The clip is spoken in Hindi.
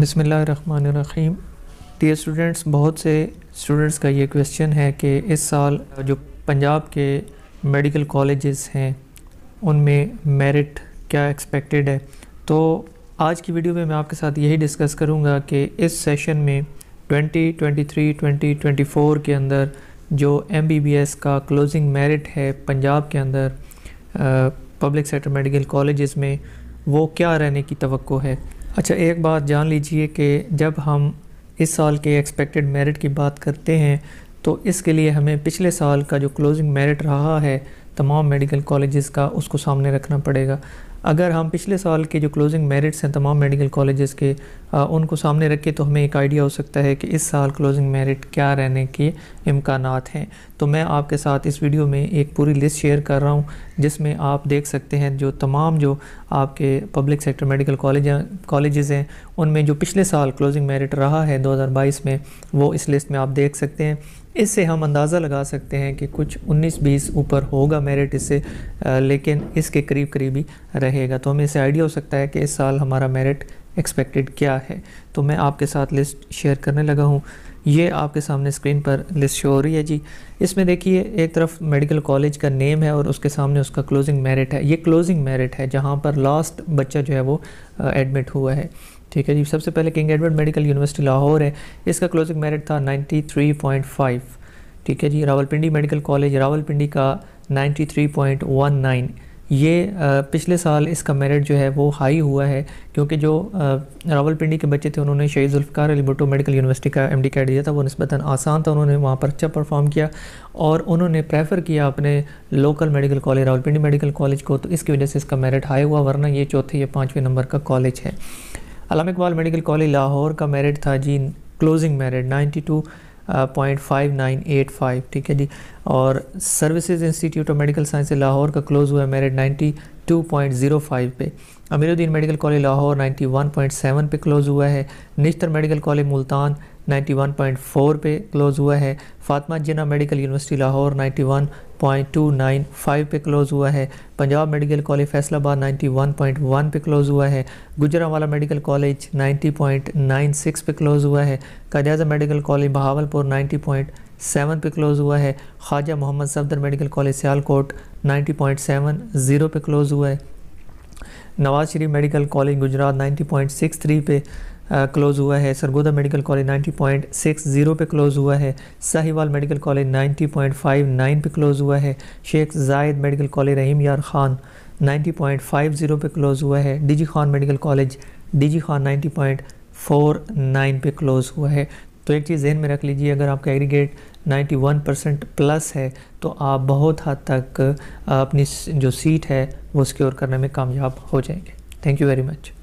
बिसमीम डियर स्टूडेंट्स बहुत से स्टूडेंट्स का ये क्वेश्चन है कि इस साल जो पंजाब के मेडिकल कॉलेजेस हैं उनमें मेरिट क्या एक्सपेक्टेड है तो आज की वीडियो में मैं आपके साथ यही डिस्कस करूंगा कि इस सेशन में 2023, 2024 के अंदर जो एमबीबीएस का क्लोजिंग मेरिट है पंजाब के अंदर पब्लिक सेक्टर मेडिकल कॉलेज़ में वो क्या रहने की तो है अच्छा एक बात जान लीजिए कि जब हम इस साल के एक्सपेक्टेड मेरिट की बात करते हैं तो इसके लिए हमें पिछले साल का जो क्लोजिंग मेरिट रहा है तमाम मेडिकल कॉलेज़ का उसको सामने रखना पड़ेगा अगर हम पिछले साल के जो क्लोजिंग मेरिट्स हैं तमाम मेडिकल कॉलेजेस के आ, उनको सामने रखें तो हमें एक आइडिया हो सकता है कि इस साल क्लोजिंग मेरिट क्या रहने के इम्कान हैं तो मैं आपके साथ इस वीडियो में एक पूरी लिस्ट शेयर कर रहा हूँ जिसमें आप देख सकते हैं जो तमाम जो आपके public sector medical college colleges हैं उनमें जो पिछले साल क्लोजिंग मेरिट रहा है 2022 में वो इस लिस्ट में आप देख सकते हैं इससे हम अंदाज़ा लगा सकते हैं कि कुछ 19-20 ऊपर होगा मेरिट इससे लेकिन इसके करीब करीब ही रहेगा तो हमें इसे आइडिया हो सकता है कि इस साल हमारा मेरिट एक्सपेक्टेड क्या है तो मैं आपके साथ लिस्ट शेयर करने लगा हूँ ये आपके सामने स्क्रीन पर लिस्ट शो हो रही है जी इसमें देखिए एक तरफ मेडिकल कॉलेज का नेम है और उसके सामने उसका क्लोजिंग मेरिट है ये क्लोजिंग मेरिट है जहाँ पर लास्ट बच्चा जो है वो एडमिट हुआ है ठीक है जी सबसे पहले King Edward medical university Lahore है इसका क्लोजिंग मेरिट था 93.5 ठीक है जी रावलपिंडी मेडिकल कॉलेज रावलपिंडी का 93.19 ये पिछले साल इसका मेरिट जो है वो हाई हुआ है क्योंकि जो रावलपिंडी के बच्चे थे उन्होंने शहीद जुल्फ़ार अली भुटो मेडिकल यूनिवर्सिटी का एम डी दिया था वो नस्बता आसान था उन्होंने वहाँ पर अच्छा परफॉर्म किया और उन्होंने प्रेफर किया अपने local medical college Rawalpindi medical college को तो इसकी वजह से इसका मेरिट हाई हुआ वरना ये चौथे या पाँचवें नंबर का कॉलेज है अलाम इकबाल मेडिकल कॉलेज लाहौर का मेरिट था जी closing merit ninety two point five nine eight five ठीक है जी और services institute of medical science Lahore का क्लोज़ हुआ है merit ninety two point zero five पे Ameeruddin medical college Lahore ninety one point seven पे क्लोज़ हुआ है Nishtar medical college Multan ninety one point four पे क्लोज़ हुआ है Fatima Jinnah medical university Lahore ninety one point two nine five पर क्लोज़ हुआ है Punjab medical college Faisalabad ninety one point one पे क्लोज़ हुआ है Gujranwala medical college ninety point nine six पे क्लोज़ हुआ है कजाजा medical college Bahawalpur ninety point seven पे क्लोज़ हुआ है Khawaja Muhammad Safdar medical college Sialkot ninety point seven zero पर क्लोज़ हुआ है Nawaz Sharif medical college Gujrat ninety point six three पे क्लोज़ हुआ है सरगोदा मेडिकल कॉलेज 90.60 पे क्लोज़ हुआ है साहिवाल मेडिकल कॉलेज 90.59 पे क्लोज़ हुआ है शेख जायद मेडिकल कॉलेज रहीम यार खान 90.50 पे क्लोज़ हुआ है DG Khan medical college DG Khan 90.49 पे क्लोज़ हुआ है तो एक चीज़ जहन में रख लीजिए अगर आपका एग्रीगेट 91 परसेंट प्लस है तो आप बहुत हद तक अपनी जो सीट है वो सिक्योर करने में कामयाब हो जाएंगे थैंक यू वेरी मच